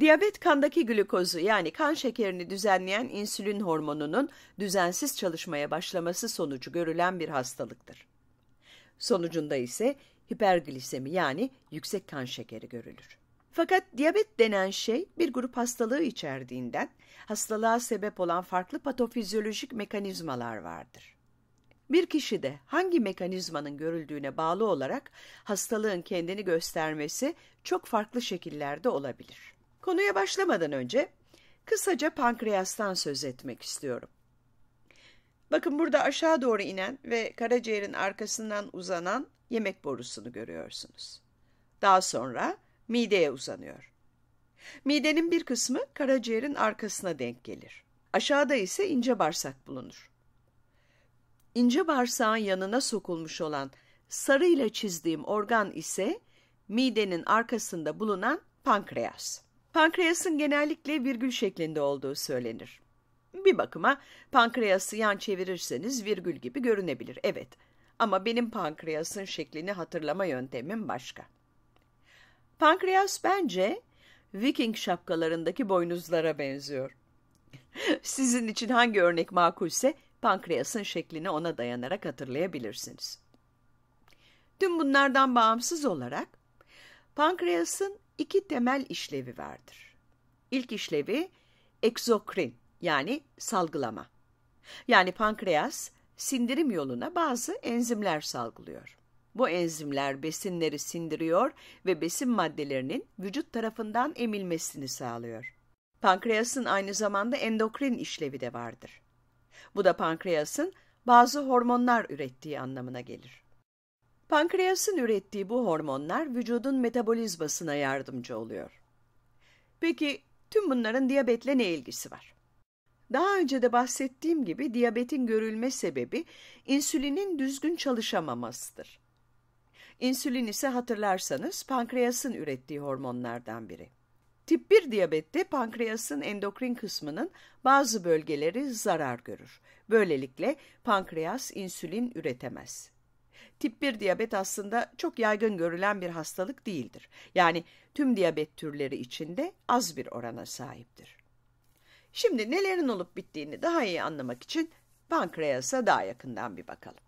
Diyabet kandaki glukozu yani kan şekerini düzenleyen insülin hormonunun düzensiz çalışmaya başlaması sonucu görülen bir hastalıktır. Sonucunda ise hiperglisemi yani yüksek kan şekeri görülür. Fakat diyabet denen şey bir grup hastalığı içerdiğinden hastalığa sebep olan farklı patofizyolojik mekanizmalar vardır. Bir kişide hangi mekanizmanın görüldüğüne bağlı olarak hastalığın kendini göstermesi çok farklı şekillerde olabilir. Konuya başlamadan önce kısaca pankreastan söz etmek istiyorum. Bakın burada aşağı doğru inen ve karaciğerin arkasından uzanan yemek borusunu görüyorsunuz. Daha sonra mideye uzanıyor. Midenin bir kısmı karaciğerin arkasına denk gelir. Aşağıda ise ince bağırsak bulunur. İnce bağırsağın yanına sokulmuş olan sarıyla çizdiğim organ ise midenin arkasında bulunan pankreas pankreasın genellikle virgül şeklinde olduğu söylenir. Bir bakıma pankreası yan çevirirseniz virgül gibi görünebilir, evet. Ama benim pankreasın şeklini hatırlama yöntemim başka. Pankreas bence Viking şapkalarındaki boynuzlara benziyor. Sizin için hangi örnek makulse pankreasın şeklini ona dayanarak hatırlayabilirsiniz. Tüm bunlardan bağımsız olarak pankreasın iki temel işlevi vardır. İlk işlevi egzokrin yani salgılama. Yani pankreas sindirim yoluna bazı enzimler salgılıyor. Bu enzimler besinleri sindiriyor ve besin maddelerinin vücut tarafından emilmesini sağlıyor. Pankreasın aynı zamanda endokrin işlevi de vardır. Bu da pankreasın bazı hormonlar ürettiği anlamına gelir. Pankreasın ürettiği bu hormonlar vücudun metabolizmasına yardımcı oluyor. Peki tüm bunların diyabetle ne ilgisi var? Daha önce de bahsettiğim gibi diyabetin görülme sebebi insülinin düzgün çalışamamasıdır. İnsülin ise hatırlarsanız pankreasın ürettiği hormonlardan biri. Tip 1 diyabette pankreasın endokrin kısmının bazı bölgeleri zarar görür. Böylelikle pankreas insülin üretemez. Tip 1 diyabet aslında çok yaygın görülen bir hastalık değildir. Yani tüm diyabet türleri içinde az bir orana sahiptir. Şimdi nelerin olup bittiğini daha iyi anlamak için pankreasa daha yakından bir bakalım.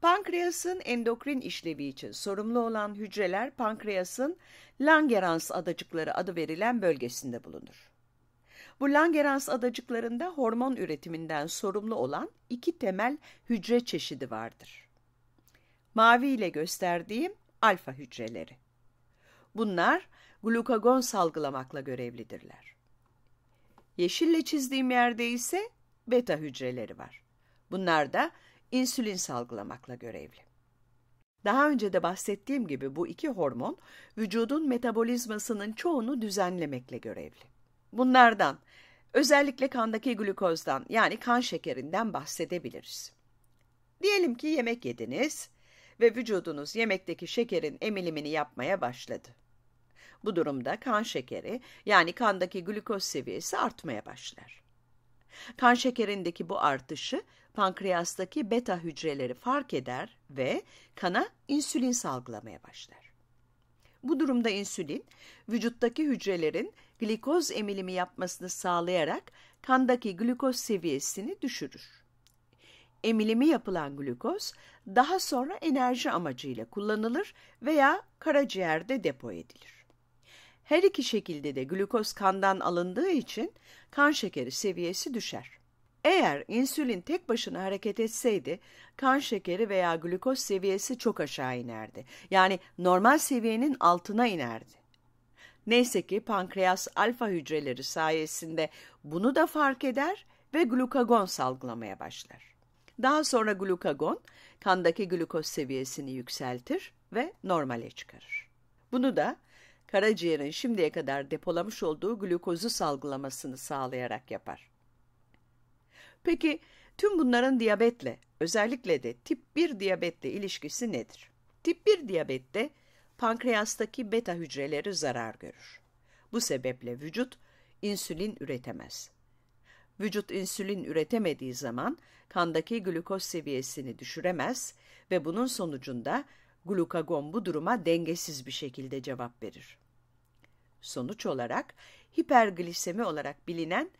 Pankreasın endokrin işlevi için sorumlu olan hücreler pankreasın Langerhans adacıkları adı verilen bölgesinde bulunur. Bu Langerhans adacıklarında hormon üretiminden sorumlu olan iki temel hücre çeşidi vardır. Mavi ile gösterdiğim alfa hücreleri. Bunlar glukagon salgılamakla görevlidirler. Yeşille çizdiğim yerde ise beta hücreleri var. Bunlar da insülin salgılamakla görevli. Daha önce de bahsettiğim gibi bu iki hormon vücudun metabolizmasının çoğunu düzenlemekle görevli. Bunlardan özellikle kandaki glukozdan yani kan şekerinden bahsedebiliriz. Diyelim ki yemek yediniz ve vücudunuz yemekteki şekerin emilimini yapmaya başladı. Bu durumda kan şekeri yani kandaki glukoz seviyesi artmaya başlar. Kan şekerindeki bu artışı pankreastaki beta hücreleri fark eder ve kana insülin salgılamaya başlar. Bu durumda insülin vücuttaki hücrelerin glikoz emilimi yapmasını sağlayarak kandaki glikoz seviyesini düşürür. Emilimi yapılan glikoz daha sonra enerji amacıyla kullanılır veya karaciğerde depo edilir. Her iki şekilde de glukoz kandan alındığı için kan şekeri seviyesi düşer. Eğer insülin tek başına hareket etseydi kan şekeri veya glukoz seviyesi çok aşağı inerdi. Yani normal seviyenin altına inerdi. Neyse ki pankreas alfa hücreleri sayesinde bunu da fark eder ve glukagon salgılamaya başlar. Daha sonra glukagon kandaki glukoz seviyesini yükseltir ve normale çıkarır. Bunu da karaciğerin şimdiye kadar depolamış olduğu glukozu salgılamasını sağlayarak yapar. Peki tüm bunların diyabetle, özellikle de tip 1 diyabetle ilişkisi nedir? Tip 1 diyabette pankreastaki beta hücreleri zarar görür. Bu sebeple vücut insülin üretemez. Vücut insülin üretemediği zaman kandaki glukoz seviyesini düşüremez ve bunun sonucunda glukagon bu duruma dengesiz bir şekilde cevap verir. Sonuç olarak hiperglisemi olarak bilinen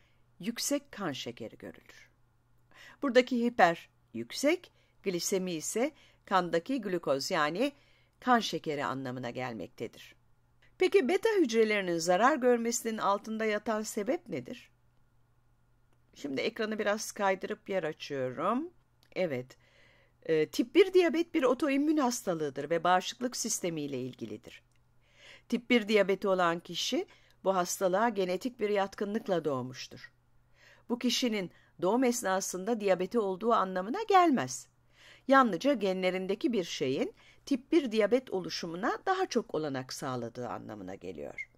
yüksek kan şekeri görülür. Buradaki hiper yüksek, glisemi ise kandaki glukoz yani kan şekeri anlamına gelmektedir. Peki beta hücrelerinin zarar görmesinin altında yatan sebep nedir? Şimdi ekranı biraz kaydırıp yer açıyorum. Evet, e, tip 1 diyabet bir otoimmün hastalığıdır ve bağışıklık sistemiyle ilgilidir. Tip 1 diyabeti olan kişi bu hastalığa genetik bir yatkınlıkla doğmuştur. Bu kişinin doğum esnasında diyabeti olduğu anlamına gelmez yalnızca genlerindeki bir şeyin tip 1 diyabet oluşumuna daha çok olanak sağladığı anlamına geliyor.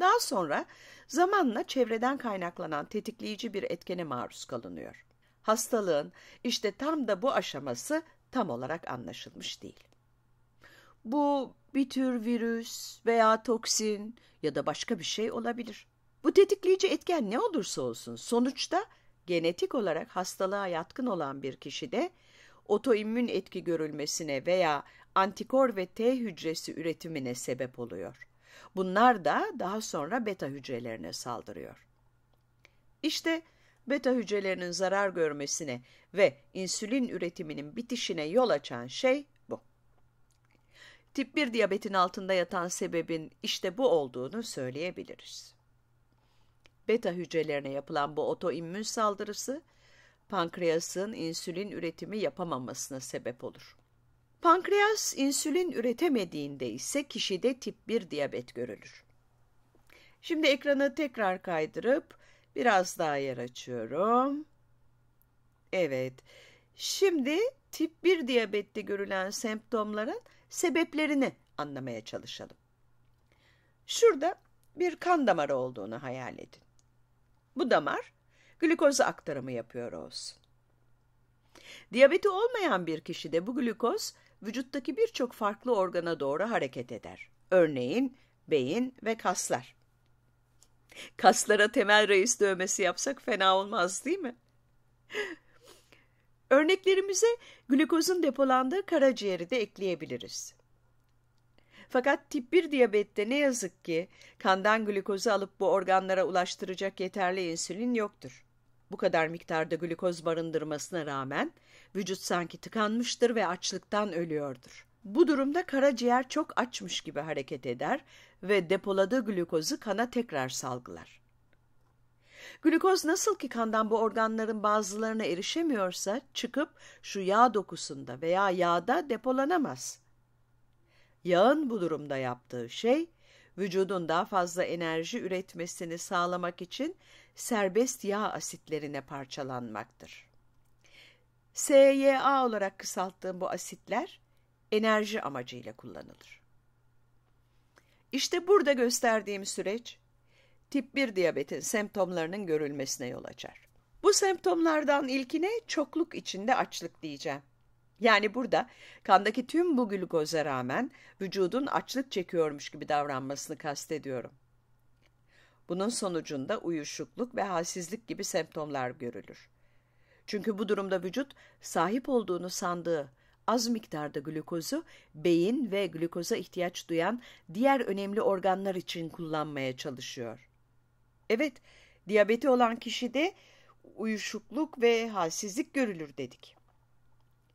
Daha sonra zamanla çevreden kaynaklanan tetikleyici bir etkene maruz kalınıyor. Hastalığın işte tam da bu aşaması tam olarak anlaşılmış değil. Bu bir tür virüs veya toksin ya da başka bir şey olabilir. Bu tetikleyici etken ne olursa olsun sonuçta genetik olarak hastalığa yatkın olan bir kişide otoimmün etki görülmesine veya antikor ve T hücresi üretimine sebep oluyor. Bunlar da daha sonra beta hücrelerine saldırıyor. İşte beta hücrelerinin zarar görmesine ve insülin üretiminin bitişine yol açan şey bu. Tip 1 diyabetin altında yatan sebebin işte bu olduğunu söyleyebiliriz. Beta hücrelerine yapılan bu otoimmün saldırısı pankreasın insülin üretimi yapamamasına sebep olur. Pankreas insülin üretemediğinde ise kişide tip 1 diyabet görülür. Şimdi ekranı tekrar kaydırıp biraz daha yer açıyorum. Evet, şimdi tip 1 diyabette görülen semptomların sebeplerini anlamaya çalışalım. Şurada bir kan damarı olduğunu hayal edin. Bu damar glikoz aktarımı yapıyor olsun. Diyabeti olmayan bir kişide bu glikoz vücuttaki birçok farklı organa doğru hareket eder. Örneğin beyin ve kaslar. Kaslara temel reis dövmesi yapsak fena olmaz değil mi? Örneklerimize glukozun depolandığı karaciğeri de ekleyebiliriz. Fakat tip 1 diyabette ne yazık ki kandan glukozu alıp bu organlara ulaştıracak yeterli insülin yoktur. Bu kadar miktarda glukoz barındırmasına rağmen vücut sanki tıkanmıştır ve açlıktan ölüyordur. Bu durumda karaciğer çok açmış gibi hareket eder ve depoladığı glukozu kana tekrar salgılar. Glukoz nasıl ki kandan bu organların bazılarına erişemiyorsa çıkıp şu yağ dokusunda veya yağda depolanamaz. Yağın bu durumda yaptığı şey, vücudun daha fazla enerji üretmesini sağlamak için serbest yağ asitlerine parçalanmaktır. SYA olarak kısalttığım bu asitler enerji amacıyla kullanılır. İşte burada gösterdiğim süreç tip 1 diyabetin semptomlarının görülmesine yol açar. Bu semptomlardan ilkine çokluk içinde açlık diyeceğim. Yani burada kandaki tüm bu glikoza rağmen vücudun açlık çekiyormuş gibi davranmasını kastediyorum. Bunun sonucunda uyuşukluk ve halsizlik gibi semptomlar görülür. Çünkü bu durumda vücut sahip olduğunu sandığı az miktarda glukozu beyin ve glukoza ihtiyaç duyan diğer önemli organlar için kullanmaya çalışıyor. Evet, diyabeti olan kişide uyuşukluk ve halsizlik görülür dedik.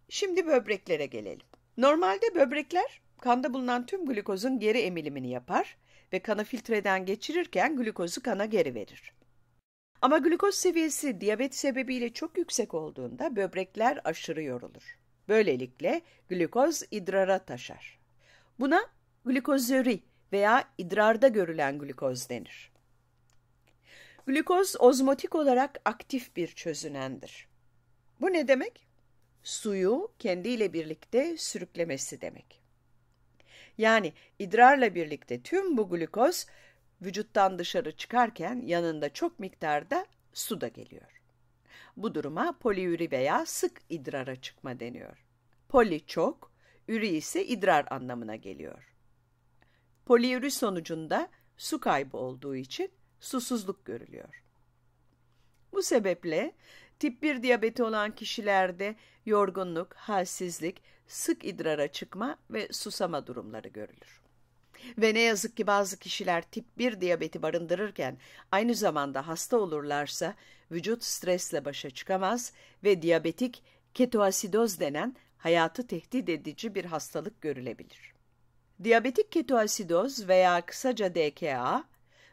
Şimdi böbreklere gelelim. Normalde böbrekler kanda bulunan tüm glukozun geri emilimini yapar ve kanı filtreden geçirirken glukozu kana geri verir. Ama glukoz seviyesi diyabet sebebiyle çok yüksek olduğunda böbrekler aşırı yorulur. Böylelikle glukoz idrara taşar. Buna glukozöri veya idrarda görülen glukoz denir. Glukoz ozmotik olarak aktif bir çözünendir. Bu ne demek? Suyu kendiyle birlikte sürüklemesi demek. Yani idrarla birlikte tüm bu glukoz vücuttan dışarı çıkarken yanında çok miktarda su da geliyor. Bu duruma poliüri veya sık idrara çıkma deniyor. Poli çok, üri ise idrar anlamına geliyor. Poliüri sonucunda su kaybı olduğu için susuzluk görülüyor. Bu sebeple Tip 1 diyabeti olan kişilerde yorgunluk, halsizlik, sık idrara çıkma ve susama durumları görülür. Ve ne yazık ki bazı kişiler tip 1 diyabeti barındırırken aynı zamanda hasta olurlarsa vücut stresle başa çıkamaz ve diyabetik ketoasidoz denen hayatı tehdit edici bir hastalık görülebilir. Diyabetik ketoasidoz veya kısaca DKA,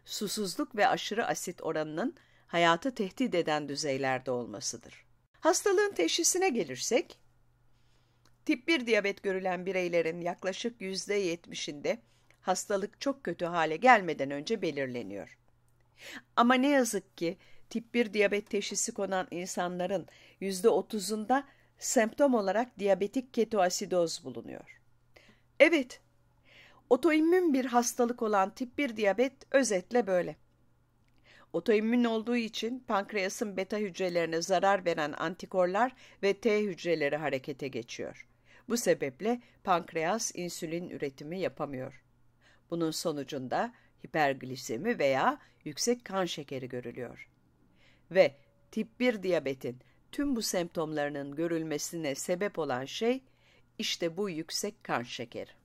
susuzluk ve aşırı asit oranının hayatı tehdit eden düzeylerde olmasıdır. Hastalığın teşhisine gelirsek, tip 1 diyabet görülen bireylerin yaklaşık %70'inde hastalık çok kötü hale gelmeden önce belirleniyor. Ama ne yazık ki tip 1 diyabet teşhisi konan insanların %30'unda semptom olarak diyabetik ketoasidoz bulunuyor. Evet, otoimmün bir hastalık olan tip 1 diyabet özetle böyle. Otoimmün olduğu için pankreasın beta hücrelerine zarar veren antikorlar ve T hücreleri harekete geçiyor. Bu sebeple pankreas insülin üretimi yapamıyor. Bunun sonucunda hiperglisemi veya yüksek kan şekeri görülüyor. Ve tip 1 diyabetin tüm bu semptomlarının görülmesine sebep olan şey işte bu yüksek kan şekeri.